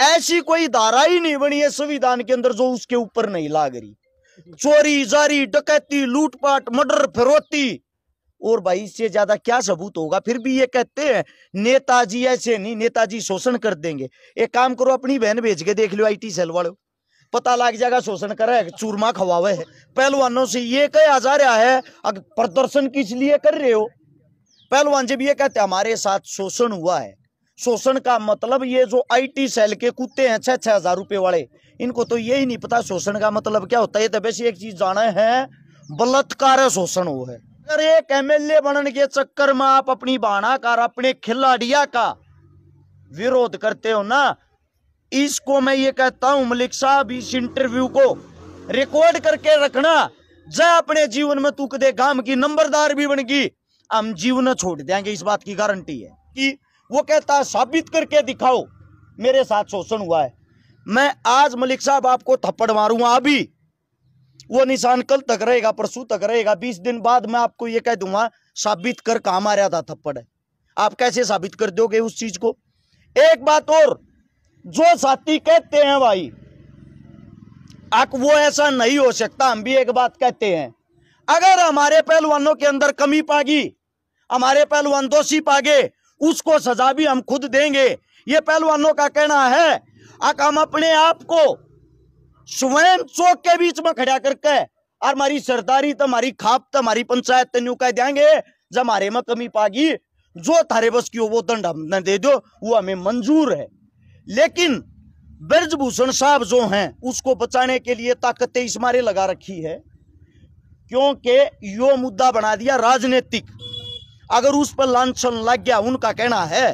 ऐसी कोई धारा ही नहीं बनी है संविधान के अंदर जो उसके ऊपर नहीं लाग रही चोरी जारी डकैती लूटपाट मर्डर फिरौती और भाई इससे ज्यादा क्या सबूत होगा फिर भी ये कहते हैं नेताजी ऐसे नहीं नेताजी शोषण कर देंगे एक काम करो अपनी बहन भेज के देख लो आईटी सेल वालों पता लग जाएगा शोषण करे चूरमा खवावे है पहलवानों से ये कहा जा रहा है प्रदर्शन किस लिए कर रहे हो पहलवान जब ये कहते हमारे साथ शोषण हुआ है शोषण का मतलब ये जो आईटी सेल के कुत्ते हैं छह छह हजार रुपए वाले इनको तो यही नहीं पता शोषण का मतलब क्या होता है तो वैसे एक चीज जाना है बलात्कार शोषण वो है अगर एक एमएलए बनने के चक्कर में आप अपनी बाणाकार अपने खिलाड़िया का विरोध करते हो ना इसको मैं ये कहता हूं मलिक साहब इस इंटरव्यू को रिकॉर्ड करके रखना जय अपने जीवन में तू कदे गांव की नंबरदार भी बनगी हम जीवन छोड़ देंगे इस बात की गारंटी है कि वो कहता है साबित करके दिखाओ मेरे साथ शोषण हुआ है मैं आज मलिक साहब आपको थप्पड़ मारूंगा अभी वो निशान कल तक रहेगा परसों तक रहेगा बीस दिन बाद मैं आपको ये कह दूंगा साबित कर आ रहा था थप्पड़ है आप कैसे साबित कर दोगे उस चीज को एक बात और जो साथी कहते हैं भाई आप वो ऐसा नहीं हो सकता हम भी एक बात कहते हैं अगर हमारे पहलवानों के अंदर कमी पागी हमारे पहलवान दोषी पागे उसको सजा भी हम खुद देंगे ये पहलवानों का कहना है आक हम अपने आप को स्वयं चौक के बीच में खड़ा करके और हमारी सरदारी तुम्हारी तो खाप तुम्हारी तो पंचायत तेन कह देंगे जब हमारे में कमी पागी जो थारे बस की हो वो दंड हमने दे दो वो हमें मंजूर है लेकिन ब्रजभूषण साहब जो हैं उसको बचाने के लिए ताकतें इस मारे लगा रखी है क्योंकि यो मुद्दा बना दिया राजनीतिक अगर उस पर लांछन लग गया उनका कहना है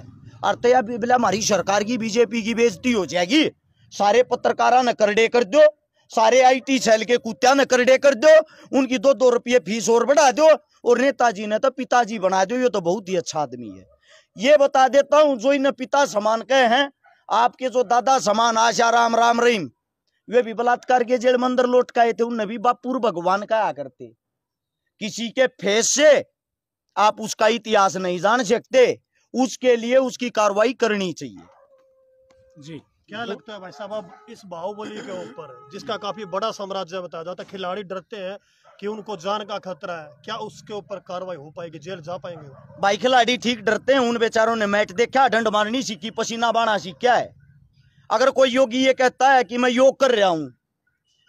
अरतया बिबला हमारी सरकार की बीजेपी की बेजती हो जाएगी सारे पत्रकारा ने करडे कर दो सारे आईटी टी सेल के कुत्या ने करडे कर दो उनकी दो दो रुपये फीस और बढ़ा दो और नेताजी ने तो पिताजी बना दो ये तो बहुत ही अच्छा आदमी है ये बता देता हूँ जो इन पिता समान कहे हैं आपके जो दादा समान आशा राम राम रहीम वे भी बलात्कार के जेल मंदिर लौट के आए थे उन भी बापूर भगवान का आ करते किसी के फेस से आप उसका इतिहास नहीं जान सकते उसके लिए उसकी कार्रवाई करनी चाहिए जी क्या लगता है भाई साहब अब इस बाहुबली के ऊपर जिसका काफी बड़ा साम्राज्य बताया जाता है तो खिलाड़ी डरते हैं कि उनको जान का खतरा है क्या उसके ऊपर कार्रवाई हो पाएगी जेल जा पाएंगे भाई खिलाड़ी ठीक डरते हैं उन बेचारों ने मैच देखा डंड मारनी सीखी पसीना बाना सीखा है अगर कोई योगी ये कहता है कि मैं योग कर रहा हूँ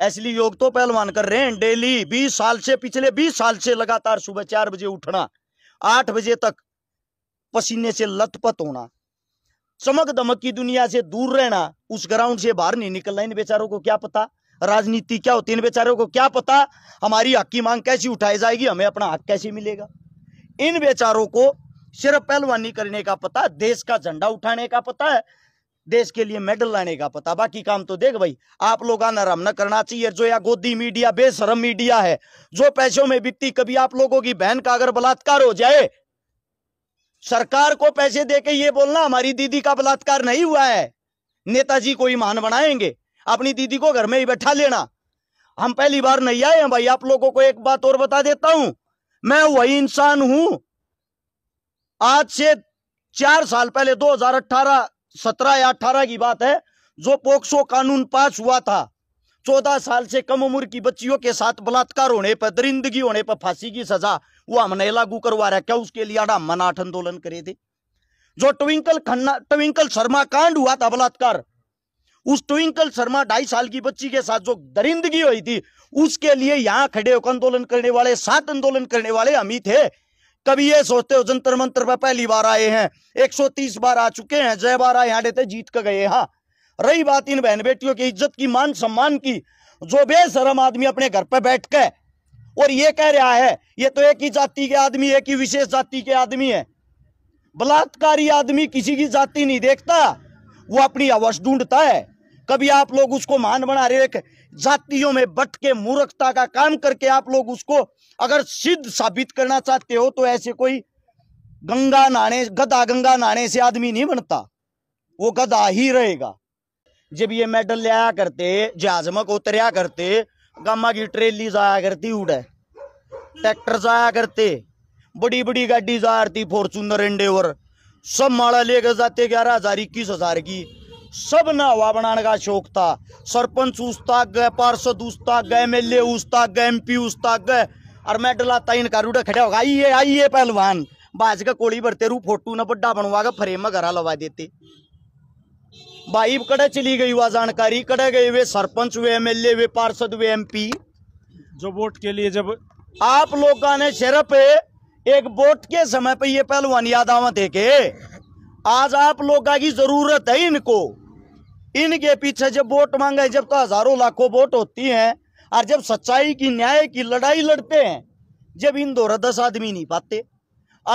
असली योग तो पहलवान कर रहे हैं डेली बीस साल से पिछले बीस साल से लगातार सुबह चार बजे उठना आठ बजे तक पसीने से लतपत होना चमक दमक की दुनिया से दूर रहना उस ग्राउंड से बाहर नहीं निकलना इन बेचारों को क्या पता राजनीति क्या होती है इन बेचारों को क्या पता हमारी हक की मांग कैसी उठाई जाएगी हमें अपना हक कैसे मिलेगा इन बेचारों को सिर्फ पहलवानी करने का पता देश का झंडा उठाने का पता है देश के लिए मेडल लाने का पता बाकी काम तो देख भाई आप लोग आना न करना चाहिए जो या गोदी मीडिया बेसरम मीडिया है जो पैसों में बिकती कभी आप लोगों की बहन का अगर बलात्कार हो जाए सरकार को पैसे दे के ये बोलना हमारी दीदी का बलात्कार नहीं हुआ है नेताजी को ईमान बनाएंगे अपनी दीदी को घर में ही बैठा लेना हम पहली बार नहीं आए हैं भाई आप लोगों को एक बात और बता देता हूं मैं वही इंसान हूं आज से चार साल पहले 2018 सत्रह या अठारह की बात है जो पोक्सो कानून पास हुआ था चौदह साल से कम उम्र की बच्चियों के साथ बलात्कार होने पर दरिंदगी होने पर फांसी की सजा वो हमने लागू करवा रहा क्या उसके लिए आड़ा मनाठ आंदोलन करे थे जो ट्विंकल खन्ना ट्विंकल शर्मा कांड हुआ था बलात्कार उस ट्विंकल शर्मा ढाई साल की बच्ची के साथ जो दरिंदगी हुई थी उसके लिए यहां खड़े होकर आंदोलन करने वाले सात आंदोलन करने वाले अमित है थे कभी ये सोचते हो जंतर मंत्र पर पहली बार आए हैं 130 बार आ चुके हैं जय बार आए हाडे जीत के गए हाँ रही बात इन बहन बेटियों की इज्जत की मान सम्मान की जो बेसरम आदमी अपने घर पर बैठ के और ये कह रहा है ये तो एक ही जाति के आदमी एक ही विशेष जाति के आदमी है बलात्कारी आदमी किसी की जाति नहीं देखता वो अपनी आवाज ढूंढता है कभी आप लोग उसको मान बना रहे हो जातियों में बट के मूर्खता का काम करके आप लोग उसको अगर सिद्ध साबित करना चाहते हो तो ऐसे कोई गंगा नहाने गदा गंगा नहाने से आदमी नहीं बनता वो गदा ही रहेगा जब ये मेडल ले आया करते जहाज में उतरिया करते गामा की ट्रेली जाया करती उड़े ट्रैक्टर जाया करते बड़ी बड़ी गाड़ी जाती फॉर्चूनर एंडेवर सब माड़ा लेकर जाते ग्यारह हजार इक्कीस हजार की सब न वाबणान का शौक था सरपंच उसता गए पार्षद उसता गए एम एल ए उसता गए एम पी उसता गए और मैं डला तइन का रूडा खड़ा होगा आइए आइए पहलवान बाज का कोड़ी भरते रू फोटू ना बड्डा बनवा फ्रेम में घरा लवा देते भाई कड़े चली गई हुआ जानकारी कड़े गए वे सरपंच हुए एमएलए वे पार्षद हुए एमपी जो वोट के लिए जब आप लोगों ने पे एक वोट के समय पे ये पहलवान याद आवा देखे आज आप लोग की जरूरत है इनको इनके पीछे जब वोट मांगे जब तो हजारों लाखों वोट होती हैं और जब सच्चाई की न्याय की लड़ाई लड़ते हैं जब इन दो दस आदमी नहीं पाते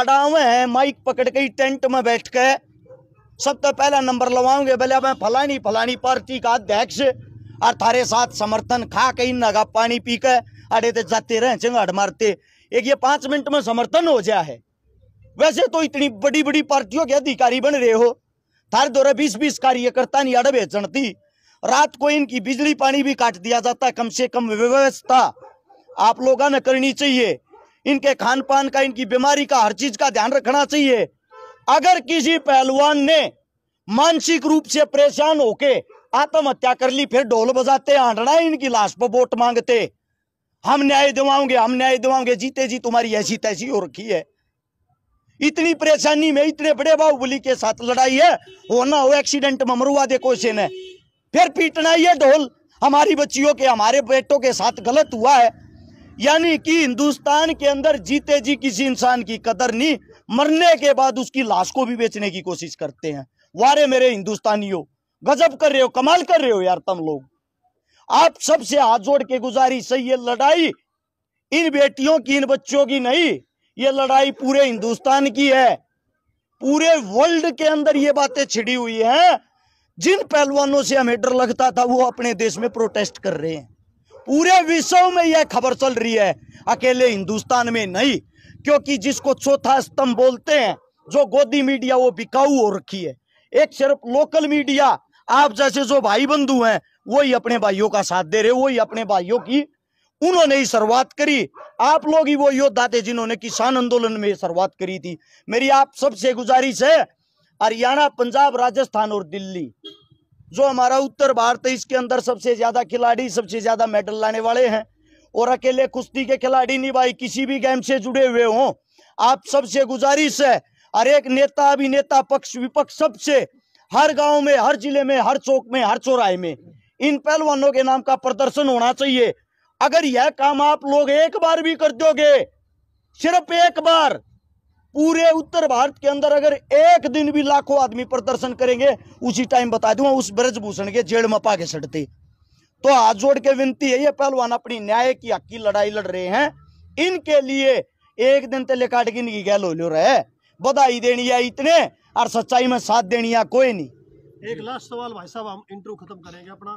अडावे हैं माइक पकड़ के टेंट में बैठ के सबसे पहला नंबर लगाऊंगे बोले मैं फलानी फलानी पार्टी का अध्यक्ष और थारे साथ समर्थन खा के इन नगा पानी पी के अरे तो जाते रहे चिंगाड़ मारते एक ये पांच मिनट में समर्थन हो जाए है वैसे तो इतनी बड़ी बड़ी पार्टियों के अधिकारी बन रहे हो थारे दौरा बीस बीस कार्यकर्ता नहीं अड़बे जनती रात को इनकी बिजली पानी भी काट दिया जाता है कम से कम व्यवस्था आप लोगों ने करनी चाहिए इनके खान पान का इनकी बीमारी का हर चीज का ध्यान रखना चाहिए अगर किसी पहलवान ने मानसिक रूप से परेशान होके आत्महत्या कर ली फिर ढोल बजाते आंडना इनकी लाश पर वोट मांगते हम न्याय दिवाओगे हम न्याय दिवाओगे जीते जी तुम्हारी ऐसी तैसी हो रखी है इतनी परेशानी में इतने बड़े बाहुबली के साथ लड़ाई है वो ना हो एक्सीडेंट में मरुआ दे क्वेश्चन ने फिर पीटना ये ढोल हमारी बच्चियों के हमारे बेटों के साथ गलत हुआ है यानी कि हिंदुस्तान के अंदर जीते जी किसी इंसान की कदर नहीं मरने के बाद उसकी लाश को भी बेचने की कोशिश करते हैं वारे मेरे हिंदुस्तानियों गजब कर रहे हो कमाल कर रहे हो यार तुम लोग आप सबसे हाथ जोड़ के गुजारी सही है लड़ाई इन बेटियों की इन बच्चों की नहीं ये लड़ाई पूरे हिंदुस्तान की है पूरे वर्ल्ड के अंदर ये बातें छिड़ी हुई हैं जिन पहलवानों से हमें डर लगता था वो अपने देश में प्रोटेस्ट कर रहे हैं पूरे विश्व में यह खबर चल रही है अकेले हिंदुस्तान में नहीं क्योंकि जिसको चौथा स्तंभ बोलते हैं जो गोदी मीडिया वो बिकाऊ हो रखी है एक सिर्फ लोकल मीडिया आप जैसे जो भाई बंधु हैं वही अपने भाइयों का साथ दे रहे वही अपने भाइयों की उन्होंने ही शुरुआत करी आप लोग ही वो योद्धा थे जिन्होंने किसान आंदोलन में शुरुआत करी थी मेरी आप सबसे गुजारिश है हरियाणा पंजाब राजस्थान और दिल्ली जो हमारा उत्तर भारत है इसके अंदर सबसे ज्यादा खिलाड़ी सबसे ज्यादा मेडल लाने वाले हैं और अकेले कुश्ती के खिलाड़ी नहीं भाई किसी भी गेम से जुड़े हुए हों आप सबसे गुजारिश है हर एक नेता अभिनेता पक्ष विपक्ष सबसे हर गांव में हर जिले में हर चौक में हर चौराहे में इन पहलवानों के नाम का प्रदर्शन होना चाहिए अगर यह काम आप लोग एक बार भी कर दोगे सिर्फ एक बार पूरे उत्तर भारत के अंदर अगर एक दिन भी लाखों आदमी प्रदर्शन करेंगे उसी टाइम बता दूंगा उस ब्रजभूषण के जेड़ मपा के सड़ते तो हाथ जोड़ के विनती है ये पहलवान अपनी न्याय की हक की लड़ाई लड़ रहे हैं इनके लिए एक दिन तेले काट की नहीं लो रहे बधाई देनी है इतने और सच्चाई में साथ देनी है कोई नहीं एक लास्ट सवाल भाई साहब हम इंटरव्यू खत्म करेंगे अपना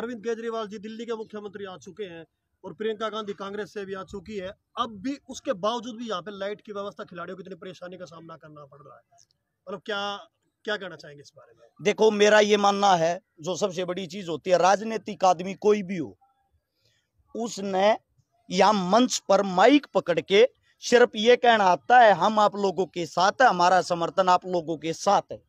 अरविंद केजरीवाल जी दिल्ली के मुख्यमंत्री आ चुके हैं और प्रियंका गांधी कांग्रेस से भी आ चुकी है अब भी उसके बावजूद भी यहाँ पे लाइट की व्यवस्था खिलाड़ियों की इतनी परेशानी का सामना करना पड़ रहा है मतलब क्या क्या कहना चाहेंगे इस बारे में देखो मेरा ये मानना है जो सबसे बड़ी चीज होती है राजनीतिक आदमी कोई भी हो उसने या मंच पर माइक पकड़ के सिर्फ ये कहना आता है हम आप लोगों के साथ है हमारा समर्थन आप लोगों के साथ है